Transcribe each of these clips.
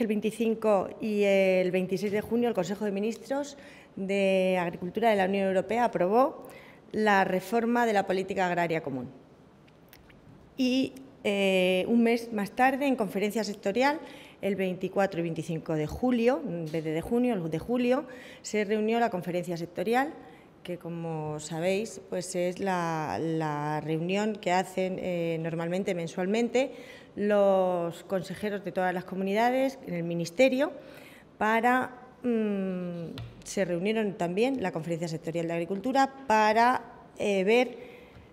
El 25 y el 26 de junio el Consejo de Ministros de Agricultura de la Unión Europea aprobó la reforma de la política agraria común. Y eh, un mes más tarde, en conferencia sectorial, el 24 y 25 de julio, desde de junio, el de julio, se reunió la conferencia sectorial que como sabéis, pues es la, reunión que hacen eh, normalmente mensualmente los consejeros de todas las comunidades en el Ministerio para mm, se reunieron también la Conferencia Sectorial de Agricultura para eh, ver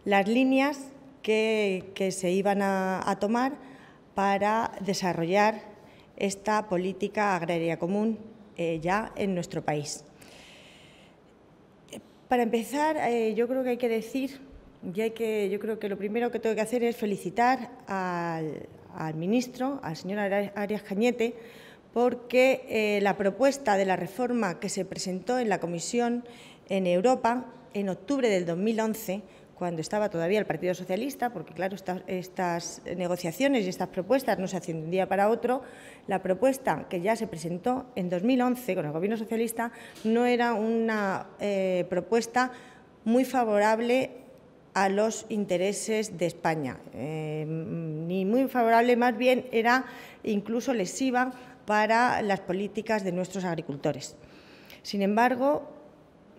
las líneas que, se iban a, tomar para desarrollar esta política agraria común eh, ya en nuestro país. Para empezar, eh, yo creo que hay que decir, que, yo creo que lo primero que tengo que hacer es felicitar al, al ministro, al señor Arias Cañete, porque eh, la propuesta de la reforma que se presentó en la Comisión en Europa en octubre del 2011 cuando estaba todavía el Partido Socialista, porque claro, estas negociaciones y estas propuestas no se hacían de un día para otro, la propuesta que ya se presentó en 2011 con el Gobierno Socialista no era una eh, propuesta muy favorable a los intereses de España, eh, ni muy favorable, más bien era incluso lesiva para las políticas de nuestros agricultores. Sin embargo,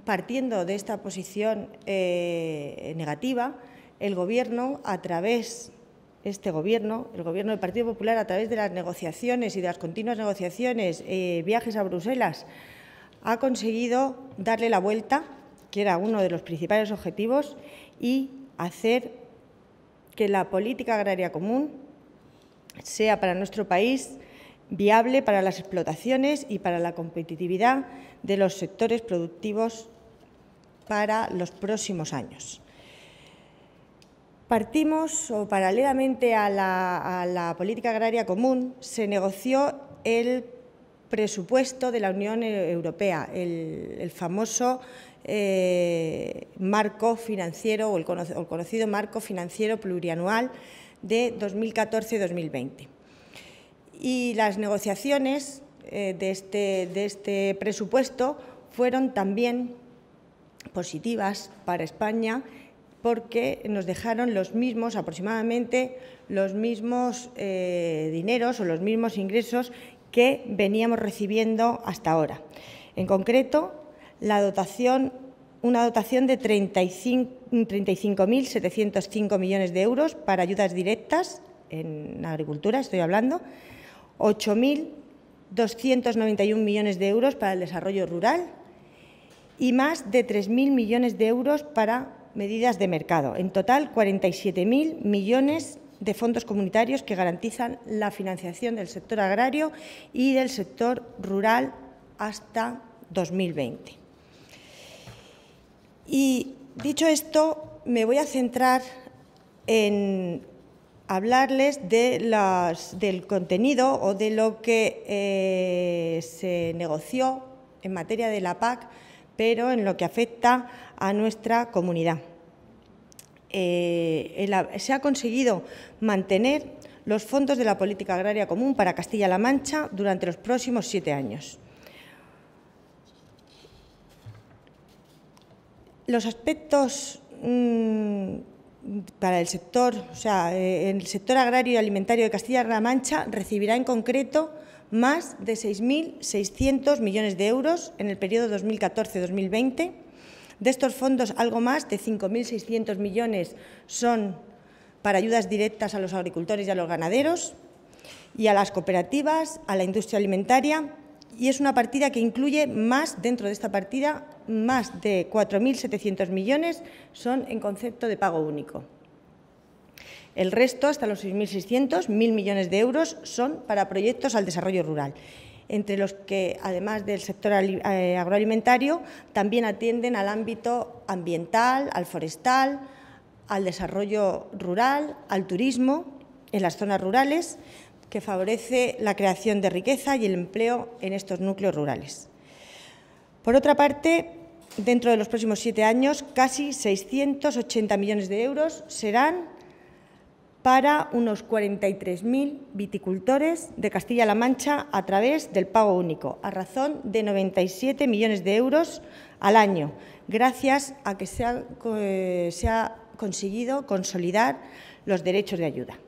Partiendo de esta posición eh, negativa, el Gobierno, a través este Gobierno, el Gobierno del Partido Popular, a través de las negociaciones y de las continuas negociaciones, eh, viajes a Bruselas, ha conseguido darle la vuelta, que era uno de los principales objetivos, y hacer que la política agraria común sea para nuestro país viable para las explotaciones y para la competitividad de los sectores productivos para los próximos años. Partimos, o paralelamente a la, política agraria común, se negoció el presupuesto de la Unión Europea, el, famoso eh, marco financiero o el, conocido marco financiero plurianual de 2014-2020. Y las negociaciones eh, este, de este presupuesto fueron también positivas para España porque nos dejaron los mismos, aproximadamente los mismos eh, dineros o los mismos ingresos que veníamos recibiendo hasta ahora. En concreto, la dotación, una dotación de 35.705 millones de euros para ayudas directas en agricultura, estoy hablando, 8.291 millones de euros para el desarrollo rural, y más de 3.000 millones de euros para medidas de mercado. En total, 47.000 millones de fondos comunitarios que garantizan la financiación del sector agrario y del sector rural hasta 2020. Y dicho esto, me voy a centrar en hablarles del contenido o de lo que eh, se negoció en materia de la PAC pero en lo que afecta a nuestra comunidad. Eh, se ha conseguido mantener los fondos de la política agraria común para Castilla-La Mancha durante los próximos siete años. Los aspectos mm, para el sector, o sea, eh, el sector agrario y alimentario de Castilla-La Mancha recibirá en concreto más de 6.600 millones de euros en el periodo 2014-2020. De estos fondos, algo más de 5.600 millones son para ayudas directas a los agricultores y a los ganaderos y a las cooperativas, a la industria alimentaria. Y es una partida que incluye más, dentro de esta partida, más de 4.700 millones son en concepto de pago único. El resto, hasta los 6.600, 1.000 millones de euros son para proyectos al desarrollo rural entre los que, además del sector eh, agroalimentario, también atienden al ámbito ambiental, al forestal, al desarrollo rural, al turismo en las zonas rurales, que favorece la creación de riqueza y el empleo en estos núcleos rurales. Por otra parte, dentro de los próximos siete años, casi 680 millones de euros serán para unos 43.000 viticultores de Castilla-La Mancha a través del pago único, a razón de 97 millones de euros al año, gracias a que eh, se ha, conseguido consolidar los derechos de ayuda.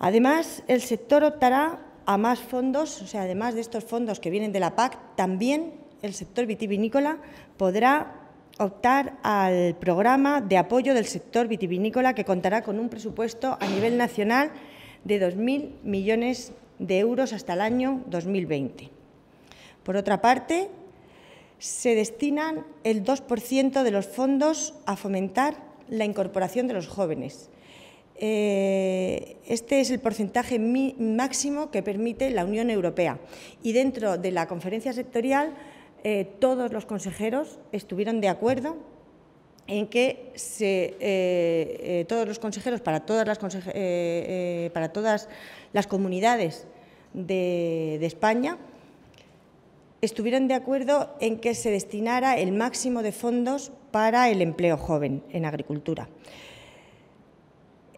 Además, el sector optará a más fondos, o sea, además de estos fondos que vienen de la PAC, también el sector vitivinícola podrá optar al programa de apoyo del sector vitivinícola que contará con un presupuesto a nivel nacional de 2.000 millones de euros hasta el año 2020. Por otra parte, se destinan el 2% de los fondos a fomentar la incorporación de los jóvenes. Eh, este es el porcentaje máximo que permite la Unión Europea y dentro de la conferencia sectorial eh, todos los consejeros estuvieron de acuerdo en que se, eh, eh, todos los consejeros para todas las, comunidades de, España estuvieron de acuerdo en que se destinara el máximo de fondos para el empleo joven en agricultura.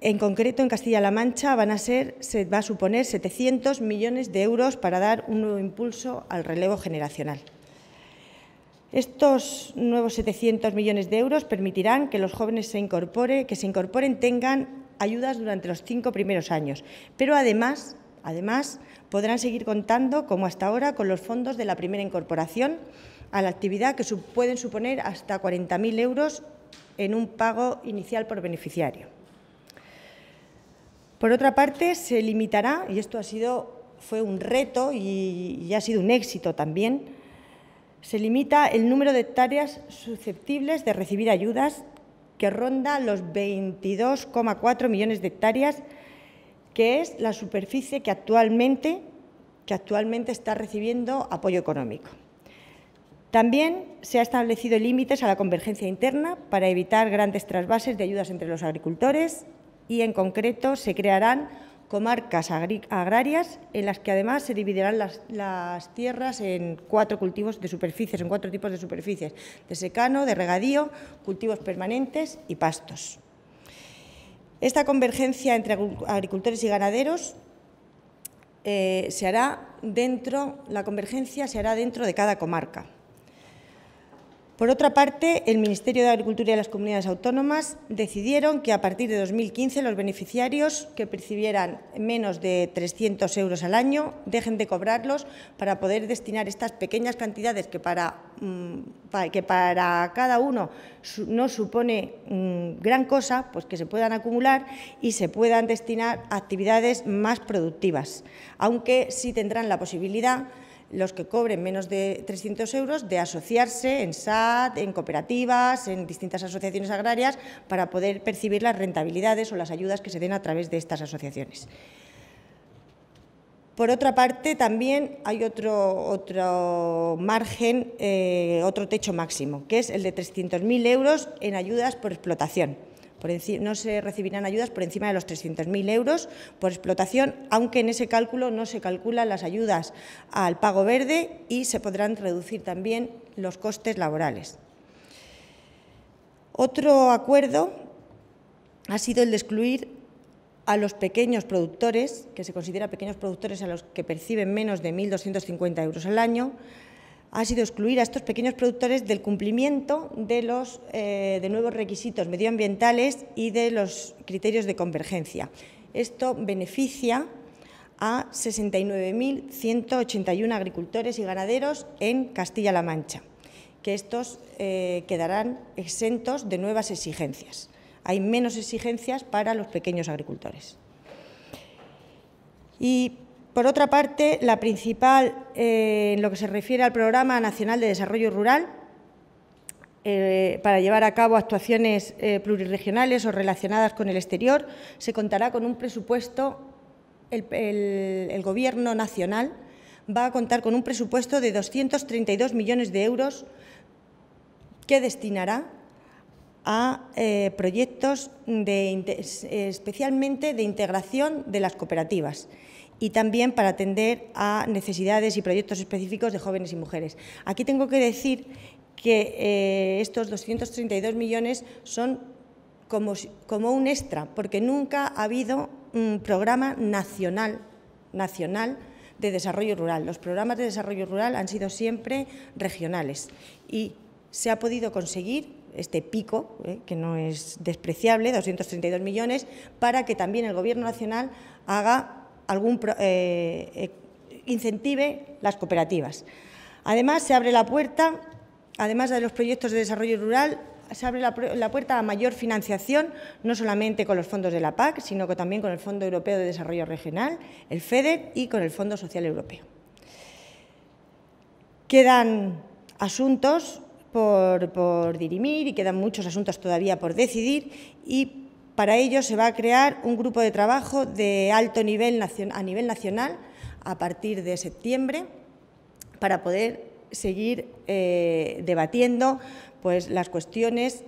En concreto, en Castilla-La Mancha a se va a suponer 700 millones de euros para dar un nuevo impulso al relevo generacional. Estos nuevos 700 millones de euros permitirán que los jóvenes se incorpore, que se incorporen tengan ayudas durante los cinco primeros años, pero además, además podrán seguir contando, como hasta ahora, con los fondos de la primera incorporación a la actividad que pueden suponer hasta 40.000 euros en un pago inicial por beneficiario. Por otra parte, se limitará, y esto ha sido, fue un reto y ha sido un éxito también, se limita el número de hectáreas susceptibles de recibir ayudas, que ronda los 22,4 millones de hectáreas, que es la superficie que actualmente, que actualmente está recibiendo apoyo económico. También se ha establecido límites a la convergencia interna para evitar grandes trasvases de ayudas entre los agricultores y, en concreto, se crearán comarcas agrarias en las que además se dividirán las, tierras en cuatro cultivos de superficies, en cuatro tipos de superficies, de secano, de regadío, cultivos permanentes y pastos. Esta convergencia entre agricultores y ganaderos eh, se hará dentro, la convergencia se hará dentro de cada comarca. Por otra parte, el Ministerio de Agricultura y las comunidades autónomas decidieron que a partir de 2015 los beneficiarios que percibieran menos de 300 euros al año dejen de cobrarlos para poder destinar estas pequeñas cantidades que para, mm, que para cada uno no supone mm, gran cosa, pues que se puedan acumular y se puedan destinar a actividades más productivas, aunque sí tendrán la posibilidad los que cobren menos de 300 euros de asociarse en SAT, en cooperativas, en distintas asociaciones agrarias para poder percibir las rentabilidades o las ayudas que se den a través de estas asociaciones. Por otra parte, también hay otro, margen, eh, otro techo máximo, que es el de 300.000 euros en ayudas por explotación no se recibirán ayudas por encima de los 300.000 euros por explotación, aunque en ese cálculo no se calculan las ayudas al pago verde y se podrán reducir también los costes laborales. Otro acuerdo ha sido el de excluir a los pequeños productores, que se considera pequeños productores a los que perciben menos de 1.250 euros al año, ha sido excluir a estos pequeños productores del cumplimiento de los eh, nuevos requisitos medioambientales y de los criterios de convergencia. Esto beneficia a 69.181 agricultores y ganaderos en Castilla-La Mancha, que estos eh, quedarán exentos de nuevas exigencias. Hay menos exigencias para los pequeños agricultores. Y por otra parte, la principal eh, en lo que se refiere al Programa Nacional de Desarrollo Rural, eh, para llevar a cabo actuaciones eh, plurirregionales o relacionadas con el exterior, se contará con un presupuesto, el, Gobierno nacional va a contar con un presupuesto de 232 millones de euros que destinará a proyectos especialmente de integración de las cooperativas y también para atender a necesidades y proyectos específicos de jóvenes y mujeres. Aquí tengo que decir que eh, estos 232 millones son como, como, un extra, porque nunca ha habido un programa nacional, nacional de desarrollo rural. Los programas de desarrollo rural han sido siempre regionales y se ha podido conseguir este pico, eh, que no es despreciable, 232 millones, para que también el Gobierno Nacional haga algún eh, eh, incentive las cooperativas. Además, se abre la puerta, además de los proyectos de desarrollo rural, se abre la, puerta a mayor financiación, no solamente con los fondos de la PAC, sino que también con el Fondo Europeo de Desarrollo Regional, el FEDER y con el Fondo Social Europeo. Quedan asuntos por, por dirimir y quedan muchos asuntos todavía por decidir y para ello se va a crear un grupo de trabajo de alto nivel a nivel nacional a partir de septiembre para poder seguir eh, debatiendo pues, las cuestiones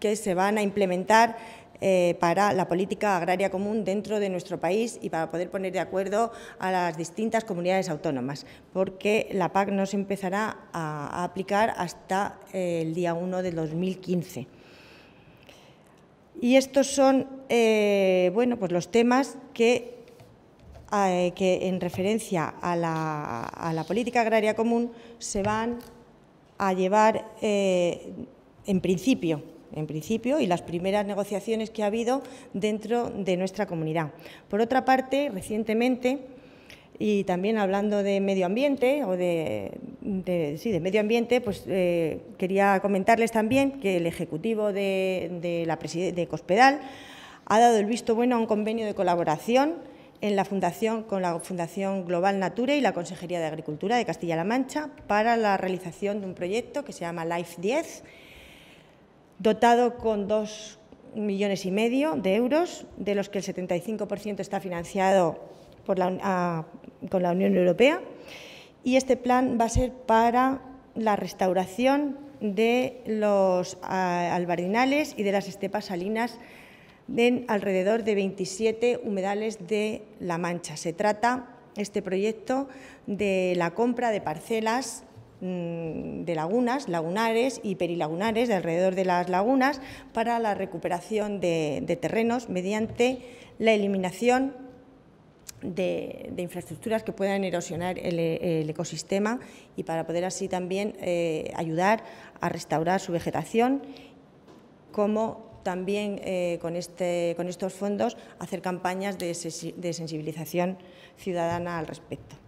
que se van a implementar eh, para la política agraria común dentro de nuestro país y para poder poner de acuerdo a las distintas comunidades autónomas, porque la PAC no se empezará a, aplicar hasta eh, el día 1 de 2015. Y estos son eh, pues los temas que, eh, que en referencia a la, política agraria común se van a llevar eh, en principio en principio, y las primeras negociaciones que ha habido dentro de nuestra comunidad. Por otra parte, recientemente y también hablando de medio ambiente, o de, medio ambiente, pues eh, quería comentarles también que el Ejecutivo de, la Cospedal ha dado el visto bueno a un convenio de colaboración en la fundación, con la Fundación Global Natura y la Consejería de Agricultura de Castilla-La Mancha para la realización de un proyecto que se llama Life 10, dotado con dos millones y medio de euros, de los que el 75% está financiado por la, a, con la Unión Europea y este plan va a ser para la restauración de los ah, albarinales y de las estepas salinas en alrededor de 27 humedales de La Mancha. Se trata este proyecto de la compra de parcelas mm, de lagunas, lagunares y perilagunares de alrededor de las lagunas para la recuperación de terrenos mediante la eliminación de, infraestructuras que puedan erosionar el, ecosistema y para poder así también eh, ayudar a restaurar su vegetación, como también eh, con, este, con estos fondos hacer campañas de sensibilización ciudadana al respecto.